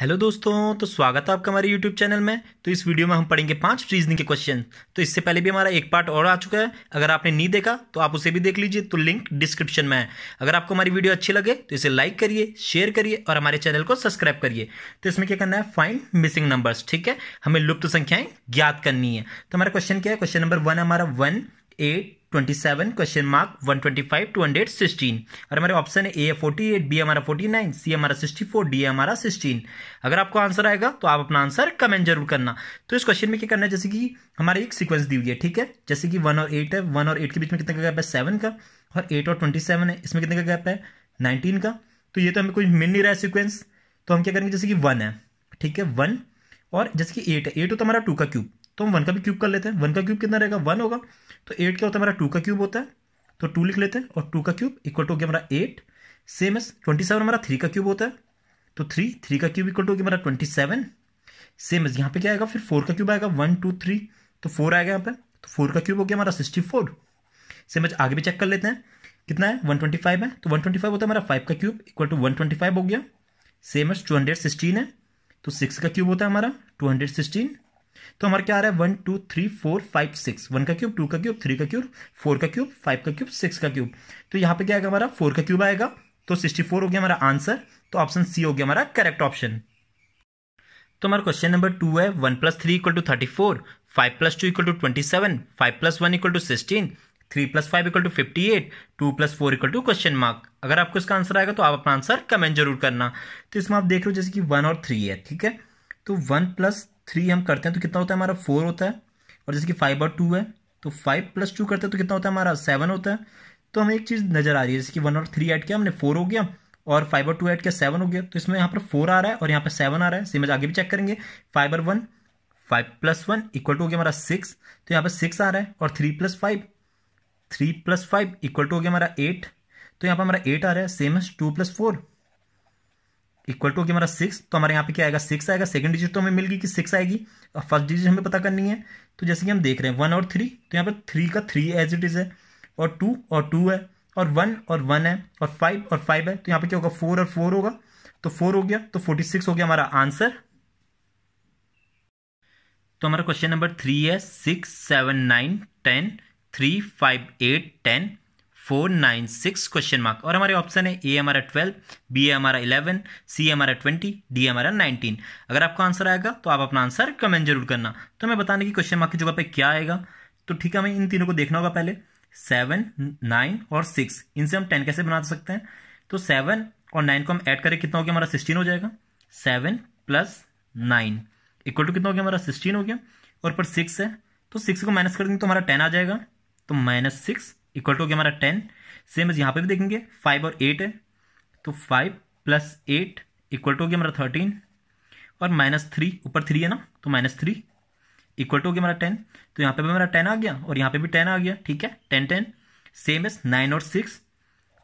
hello दोस्तों तो स्वागत है आपका हमारे यूट्यूब चैनल में तो इस वीडियो में हम पढ़ेंगे पांच रीजनिंग के क्वेश्चन तो इससे पहले भी हमारा एक पार्ट और आ चुका है अगर आपने नहीं देखा तो आप उसे भी देख लीजिए तो लिंक डिस्क्रिप्शन में है अगर आपको हमारी वीडियो अच्छी लगे तो इसे लाइक करिए शेयर करिए और हमारे चैनल को सब्सक्राइब करिए तो इसमें क्या करना है फाइंड मिसिंग नंबर्स ठीक है हमें लुप्त संख्याएं ज्ञात करनी है तो हमारा क्वेश्चन क्या है क्वेश्चन नंबर वन हमारा वन ए 27 क्वेश्चन मार्क 125 216 और हमारे ऑप्शन है ए फोर्टी 48 बी हमारा 49 सी हमारा 64 डी हमारा 16 अगर आपको आंसर आएगा तो आप अपना आंसर कमेंट जरूर करना तो इस क्वेश्चन में क्या करना है जैसे कि हमारे एक सीक्वेंस दी हुई है ठीक है जैसे कि वन और एट है वन और एट के बीच में कितने का गैप है सेवन का और एट और ट्वेंटी सेवन है इसमें कितने का गैप है नाइनटीन का तो ये तो हमें कुछ मिल नहीं रहा है सिक्वेंस तो हम क्या करेंगे जैसे कि वन है ठीक है वन और जैसे कि एट है एट हो तो हमारा टू का क्यूब तो हम वन का भी क्यूब कर लेते हैं वन का क्यूब कितना रहेगा वन होगा तो एट क्या होता है हमारा टू का क्यूब होता है तो टू लिख लेते हैं और टू का क्यूब इक्वल टू हो गया हमारा eight same as twenty seven हमारा थ्री का क्यूब होता है तो थ्री थ्री का क्यूब इक्वल टू हो गया हमारा ट्वेंटी सेवन सेम एस यहाँ पे क्या आएगा फिर फोर का क्यूब आएगा वन टू थ्री तो फोर आएगा यहाँ पे तो फोर का क्यूब हो गया हमारा सिक्सटी फोर सेम एस आगे भी चेक कर लेते हैं कितना है वन ट्वेंटी फाइव है तो वन ट्वेंटी फाइव होता है हमारा फाइव का cube equal to one twenty five हो गया same as two hundred sixteen है तो सिक्स का क्यूब होता है हमारा टू हंड्रेड सिक्सटीन तो हमारे क्या आ रहा है one two three four five six one का क्यूब टू का क्यूब थ्री का क्यूब फोर का क्यूब फाइव का क्यूब सिक्स का क्यूब तो यहाँ पे क्या आएगा हमारा फोर का क्यूब आएगा तो सिक्सटी फोर हो गया हमारा आंसर तो ऑप्शन सी हो गया हमारा करेक्ट ऑप्शन तो हमारा क्वेश्चन नंबर टू है one plus three equal to thirty four five plus two equal to twenty seven five plus one equal to sixteen three plus five equal to fifty eight two plus four equal to question mark अगर आपको इसका answer आएगा तो आप अपना answer comment जरूर करना तो इसमें आप देख रहे हो जैसे कि वन और थ्री है ठीक है तो वन प्लस थ्री हम करते हैं तो कितना होता है हमारा फोर होता है और जैसे कि फाइव बार टू है तो फाइव प्लस टू करते हैं तो कितना होता है हमारा सेवन होता है तो हमें एक चीज़ नजर आ रही है जैसे कि वन और थ्री ऐड किया हमने फोर हो गया और फाइव और टू ऐड किया सेवन हो गया तो इसमें यहाँ पर फोर आ रहा है और यहाँ पर सेवन आ रहा है सेम आगे भी चेक करेंगे फाइव और one five plus one equal to हो गया हमारा सिक्स तो यहाँ पर सिक्स आ रहा है और three plus five three plus five equal to हो गया हमारा एट तो यहाँ पर हमारा एट आ रहा है same as two plus four equal to होगी हमारा सिक्स तो हमारे यहाँ पे क्या आएगा सिक्स आएगा सेकंड डिजिट तो हमें मिल गई कि सिक्स आएगी और फर्स्ट डिजिट हमें पता करनी है तो जैसे कि हम देख रहे हैं वन और थ्री तो यहाँ पर थ्री का थ्री एज इट इज़ है और टू और टू है और वन और वन है और फाइव और फाइव है तो यहाँ पे क्या होगा फोर और फोर होगा तो फोर हो गया तो फोर्टी सिक्स हो गया हमारा आंसर तो हमारा क्वेश्चन नंबर थ्री है six seven nine ten three five eight ten four nine six question mark और हमारे ऑप्शन है ए हमारा ट्वेल्व बी हमारा इलेवन सी हमारा ट्वेंटी डी हमारा नाइनटीन अगर आपका आंसर आएगा तो आप अपना आंसर कमेंट जरूर करना तो हमें बताने की क्वेश्चन मार्क की जगह पे क्या आएगा तो ठीक है हमें इन तीनों को देखना होगा पहले सेवन नाइन और सिक्स इनसे हम टेन कैसे बना सकते हैं तो सेवन और नाइन को हम ऐड करें कितना हो गया हमारा सिक्सटीन हो जाएगा seven plus nine equal to कितना हो गया हमारा सिक्सटीन हो गया और पर सिक्स है तो सिक्स को माइनस कर देंगे तो हमारा टेन आ जाएगा तो माइनस सिक्स इक्वल टू हो गया हमारा टेन सेम यहाँ पे भी देखेंगे फाइव और एट है तो five plus eight equal to हो गया हमारा थर्टीन और माइनस थ्री ऊपर थ्री है ना तो माइनस थ्री इक्वल टू हो गया हमारा टेन तो यहाँ पे भी हमारा टेन आ गया और यहाँ पे भी टेन आ गया ठीक है ten ten same as nine और सिक्स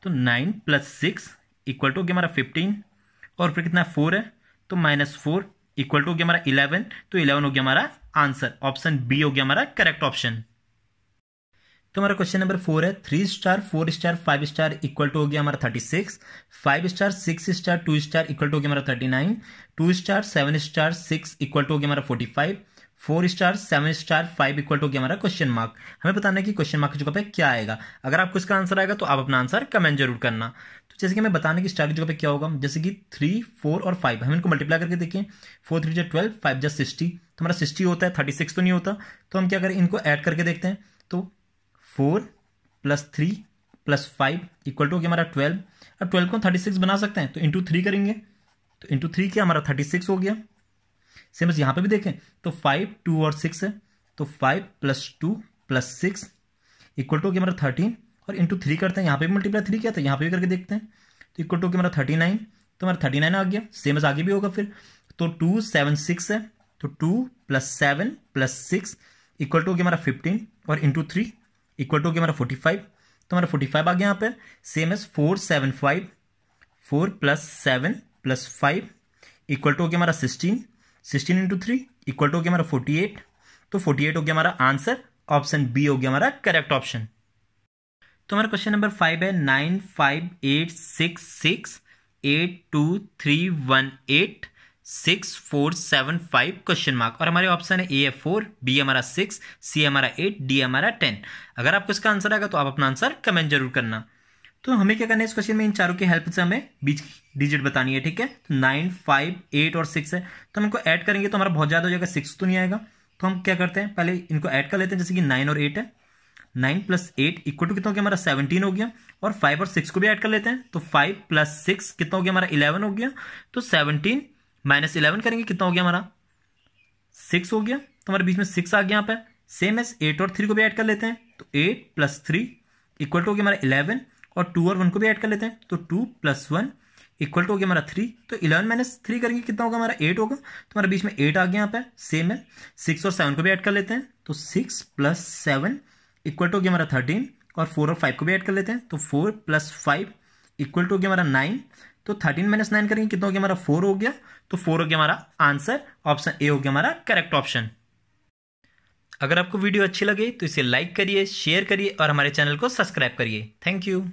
तो nine plus six equal to हो गया हमारा फिफ्टीन और फिर कितना फोर है तो माइनस फोर इक्वल टू हो गया हमारा इलेवन तो इलेवन हो गया हमारा आंसर ऑप्शन बी हो गया हमारा करेक्ट ऑप्शन तो हमारा क्वेश्चन नंबर फोर है three star four star five star equal to हो गया हमारा thirty six five star six star two star equal to हो गया हमारा thirty nine two star seven star six equal to हो गया हमारा forty five four star seven star five equal to हो गया हमारा क्वेश्चन मार्क हमें बताना है कि क्वेश्चन मार्क की जगह पे क्या आएगा अगर आपको इसका आंसर आएगा तो आप अपना आंसर कमेंट जरूर करना तो जैसे कि हमें बताने की स्टार की जगह पे क्या होगा जैसे कि थ्री फोर और फाइव हम इनको मल्टीप्लाई करके देखें फोर थ्री जो ट्वेल्व फाइव जो सिक्सटी तो हमारा सिक्सटी होता है थर्टी सिक्स तो नहीं होता तो हम क्या करें इनको ऐड करके देखते हैं तो four plus three plus five equal to हमारा ट्वेल्व अब ट्वेल्व को थर्टी सिक्स बना सकते हैं तो इंटू थ्री करेंगे तो इंटू थ्री क्या हमारा थर्टी सिक्स हो गया सेम बस यहाँ पे भी देखें तो फाइव टू और सिक्स है तो five plus two plus six equal to हमारा थर्टीन और इंटू थ्री करते हैं यहाँ पे भी मल्टीप्लाई थ्री किया था यहाँ पे भी करके देखते हैं तो इक्वल टू हमारा थर्टी नाइन तो हमारा थर्टी नाइन आ गया सेम बस आगे भी होगा फिर तो टू सेवन सिक्स है तो two plus seven plus six equal to हमारा फिफ्टीन और इंटू थ्री इक्वल टू तो तो हो गया हमारा फोर्टी फाइव तो हमारा फोर्टी फाइव आ गया यहाँ पर same as four seven five four plus seven plus five equal to हो गया हमारा sixteen sixteen into three equal to हो गया हमारा फोर्टी एट तो फोर्टी एट हो गया हमारा आंसर ऑप्शन बी हो गया हमारा करेक्ट ऑप्शन तो हमारा क्वेश्चन नंबर फाइव है nine five eight six six eight two three one eight six four seven five question mark और हमारे ऑप्शन है ए है फोर बी हमारा सिक्स सी हमारा एट डी हमारा टेन अगर आपको इसका आंसर आएगा तो आप अपना आंसर कमेंट जरूर करना तो हमें क्या करना है इस क्वेश्चन में इन चारों की हेल्प से हमें बीच की डिजिट बतानी है ठीक है तो नाइन फाइव एट और सिक्स है तो हम इनको ऐड करेंगे तो हमारा बहुत ज़्यादा हो जाएगा सिक्स तो नहीं आएगा तो हम क्या करते हैं पहले इनको ऐड कर लेते हैं जैसे कि नाइन और एट है nine plus eight equal to कितना हो गया हमारा सेवनटीन हो गया और फाइव और सिक्स को भी ऐड कर लेते हैं तो फाइव प्लस सिक्स कितना हो गया हमारा इलेवन हो गया तो सेवनटीन माइनस इलेवन करेंगे कितना हो गया हमारा सिक्स हो गया तो हमारे बीच में सिक्स आ गया यहाँ पर सेम एस एट और थ्री को भी ऐड कर लेते हैं तो eight plus three equal to हो गया हमारा इलेवन और टू और वन को भी ऐड कर लेते हैं तो two plus one equal to हो गया हमारा थ्री तो इलेवन माइनस थ्री करेंगे कितना होगा हमारा एट होगा तो हमारे बीच में एट आ गया यहाँ पर सेम है सिक्स और सेवन को भी ऐड कर लेते हैं तो six plus seven equal to हो गया हमारा थर्टीन और फोर और फाइव को भी ऐड कर लेते हैं तो four plus five equal to हो गया हमारा नाइन तो थर्टीन माइनस नाइन करेंगे कितना हो गया हमारा फोर हो गया तो फोर हो गया हमारा आंसर ऑप्शन ए हो गया हमारा करेक्ट ऑप्शन अगर आपको वीडियो अच्छी लगे तो इसे लाइक करिए शेयर करिए और हमारे चैनल को सब्सक्राइब करिए थैंक यू